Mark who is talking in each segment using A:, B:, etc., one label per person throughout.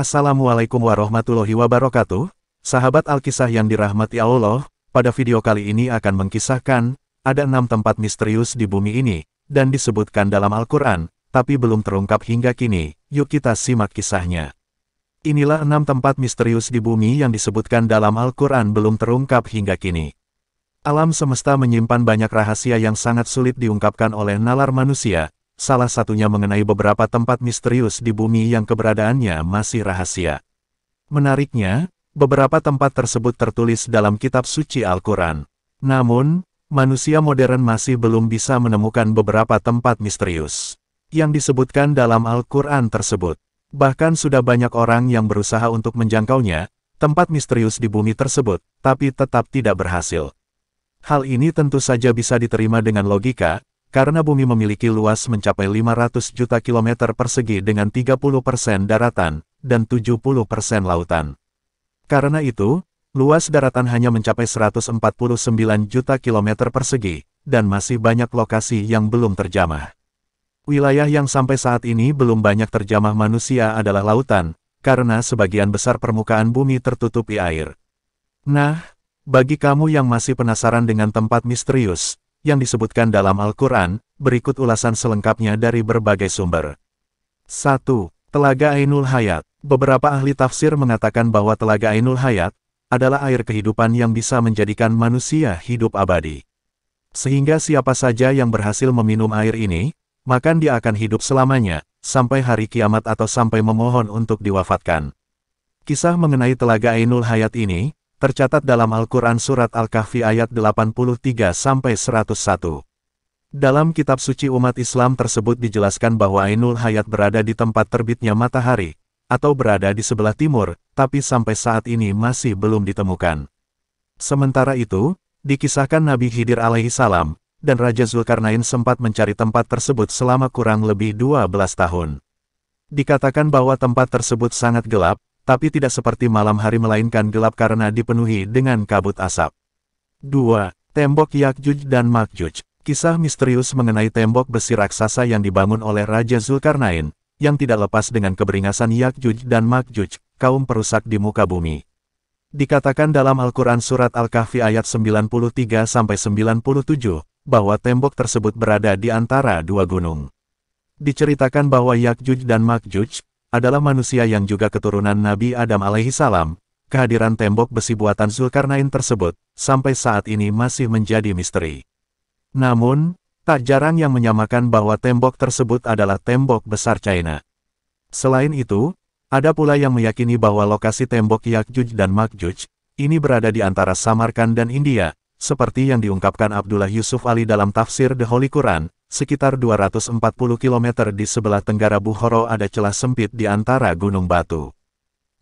A: Assalamualaikum warahmatullahi wabarakatuh, sahabat Alkisah yang dirahmati Allah, pada video kali ini akan mengkisahkan, ada enam tempat misterius di bumi ini, dan disebutkan dalam Al-Quran, tapi belum terungkap hingga kini, yuk kita simak kisahnya. Inilah enam tempat misterius di bumi yang disebutkan dalam Al-Quran belum terungkap hingga kini. Alam semesta menyimpan banyak rahasia yang sangat sulit diungkapkan oleh nalar manusia, salah satunya mengenai beberapa tempat misterius di bumi yang keberadaannya masih rahasia. Menariknya, beberapa tempat tersebut tertulis dalam kitab suci Al-Quran. Namun, manusia modern masih belum bisa menemukan beberapa tempat misterius yang disebutkan dalam Al-Quran tersebut. Bahkan sudah banyak orang yang berusaha untuk menjangkaunya, tempat misterius di bumi tersebut, tapi tetap tidak berhasil. Hal ini tentu saja bisa diterima dengan logika, karena bumi memiliki luas mencapai 500 juta kilometer persegi dengan 30% daratan dan 70% lautan. Karena itu, luas daratan hanya mencapai 149 juta kilometer persegi, dan masih banyak lokasi yang belum terjamah. Wilayah yang sampai saat ini belum banyak terjamah manusia adalah lautan, karena sebagian besar permukaan bumi tertutupi air. Nah, bagi kamu yang masih penasaran dengan tempat misterius, yang disebutkan dalam Al-Quran, berikut ulasan selengkapnya dari berbagai sumber. 1. Telaga Ainul Hayat Beberapa ahli tafsir mengatakan bahwa Telaga Ainul Hayat adalah air kehidupan yang bisa menjadikan manusia hidup abadi. Sehingga siapa saja yang berhasil meminum air ini, maka dia akan hidup selamanya, sampai hari kiamat atau sampai memohon untuk diwafatkan. Kisah mengenai Telaga Ainul Hayat ini, tercatat dalam Al-Quran Surat Al-Kahfi ayat 83-101. Dalam kitab suci umat Islam tersebut dijelaskan bahwa Ainul Hayat berada di tempat terbitnya matahari, atau berada di sebelah timur, tapi sampai saat ini masih belum ditemukan. Sementara itu, dikisahkan Nabi Khidir alaihi salam, dan Raja Zulkarnain sempat mencari tempat tersebut selama kurang lebih 12 tahun. Dikatakan bahwa tempat tersebut sangat gelap, tapi tidak seperti malam hari melainkan gelap karena dipenuhi dengan kabut asap. 2. Tembok Yakjuj dan Makjuj Kisah misterius mengenai tembok besi raksasa yang dibangun oleh Raja Zulkarnain, yang tidak lepas dengan keberingasan Yakjuj dan Makjuj, kaum perusak di muka bumi. Dikatakan dalam Al-Quran Surat Al-Kahfi ayat 93-97, bahwa tembok tersebut berada di antara dua gunung. Diceritakan bahwa Yakjuj dan Makjuj, adalah manusia yang juga keturunan Nabi Adam alaihi salam, kehadiran tembok besi buatan Zulkarnain tersebut, sampai saat ini masih menjadi misteri. Namun, tak jarang yang menyamakan bahwa tembok tersebut adalah tembok besar China. Selain itu, ada pula yang meyakini bahwa lokasi tembok Yakjuj dan Makjuj, ini berada di antara Samarkand dan India, seperti yang diungkapkan Abdullah Yusuf Ali dalam tafsir The Holy Quran, sekitar 240 km di sebelah tenggara Buhoro ada celah sempit di antara gunung batu.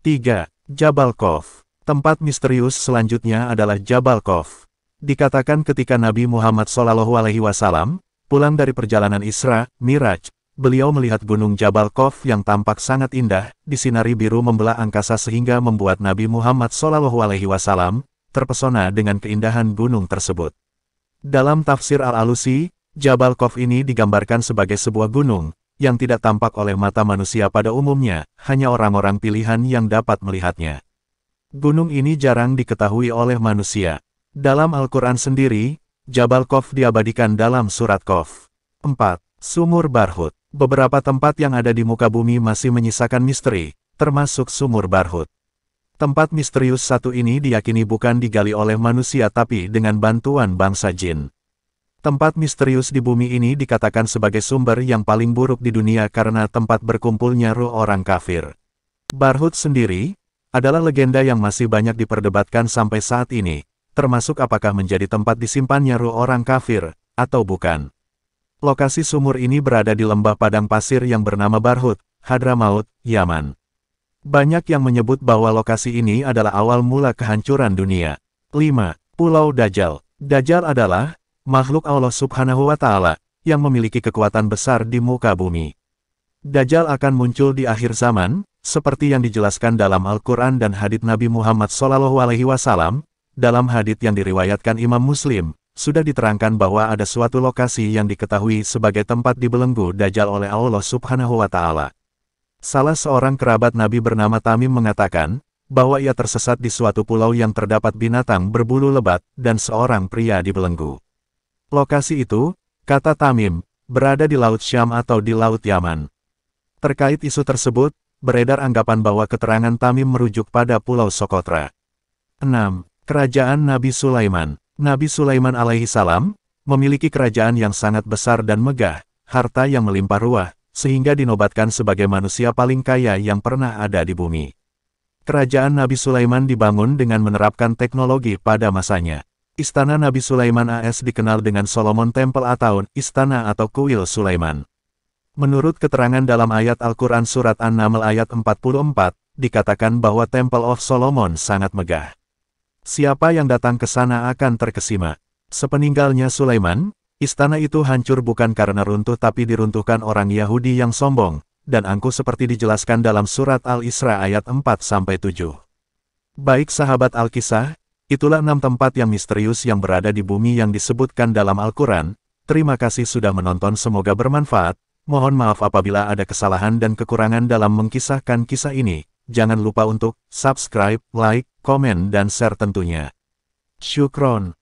A: 3. Jabal Kof Tempat misterius selanjutnya adalah Jabal Kof. Dikatakan ketika Nabi Muhammad SAW pulang dari perjalanan Isra, Miraj, beliau melihat gunung Jabal Kof yang tampak sangat indah, disinari biru membelah angkasa sehingga membuat Nabi Muhammad SAW terpesona dengan keindahan gunung tersebut. Dalam tafsir Al-Alusi, Jabal Kof ini digambarkan sebagai sebuah gunung, yang tidak tampak oleh mata manusia pada umumnya, hanya orang-orang pilihan yang dapat melihatnya. Gunung ini jarang diketahui oleh manusia. Dalam Al-Quran sendiri, Jabal Kof diabadikan dalam surat Kof. 4. Sumur Barhut Beberapa tempat yang ada di muka bumi masih menyisakan misteri, termasuk Sumur Barhut. Tempat misterius satu ini diyakini bukan digali oleh manusia tapi dengan bantuan bangsa jin. Tempat misterius di bumi ini dikatakan sebagai sumber yang paling buruk di dunia karena tempat berkumpulnya ruh orang kafir. Barhut sendiri, adalah legenda yang masih banyak diperdebatkan sampai saat ini, termasuk apakah menjadi tempat disimpannya ruh orang kafir, atau bukan. Lokasi sumur ini berada di lembah padang pasir yang bernama Barhut, Hadramaut, Yaman. Banyak yang menyebut bahwa lokasi ini adalah awal mula kehancuran dunia. 5. Pulau Dajjal Dajjal adalah, makhluk Allah subhanahu wa ta'ala, yang memiliki kekuatan besar di muka bumi. Dajjal akan muncul di akhir zaman, seperti yang dijelaskan dalam Al-Quran dan hadith Nabi Muhammad SAW, dalam hadith yang diriwayatkan Imam Muslim, sudah diterangkan bahwa ada suatu lokasi yang diketahui sebagai tempat dibelenggu Dajjal oleh Allah Subhanahu wa Ta'ala. Salah seorang kerabat Nabi bernama Tamim mengatakan bahwa ia tersesat di suatu pulau yang terdapat binatang berbulu lebat dan seorang pria dibelenggu. Lokasi itu, kata Tamim, berada di Laut Syam atau di Laut Yaman. Terkait isu tersebut, beredar anggapan bahwa keterangan Tamim merujuk pada Pulau Sokotra. 6. Kerajaan Nabi Sulaiman Nabi Sulaiman alaihi salam, memiliki kerajaan yang sangat besar dan megah, harta yang melimpah ruah, sehingga dinobatkan sebagai manusia paling kaya yang pernah ada di bumi. Kerajaan Nabi Sulaiman dibangun dengan menerapkan teknologi pada masanya. Istana Nabi Sulaiman AS dikenal dengan Solomon Temple atau Istana atau Kuil Sulaiman. Menurut keterangan dalam ayat Al-Quran Surat An-Naml ayat 44, dikatakan bahwa Temple of Solomon sangat megah. Siapa yang datang ke sana akan terkesima. Sepeninggalnya Sulaiman, istana itu hancur bukan karena runtuh tapi diruntuhkan orang Yahudi yang sombong, dan angkuh seperti dijelaskan dalam Surat Al-Isra ayat 4-7. Baik sahabat Al-Kisah, Itulah enam tempat yang misterius yang berada di bumi yang disebutkan dalam Al-Quran. Terima kasih sudah menonton semoga bermanfaat. Mohon maaf apabila ada kesalahan dan kekurangan dalam mengkisahkan kisah ini. Jangan lupa untuk subscribe, like, komen dan share tentunya. Syukron.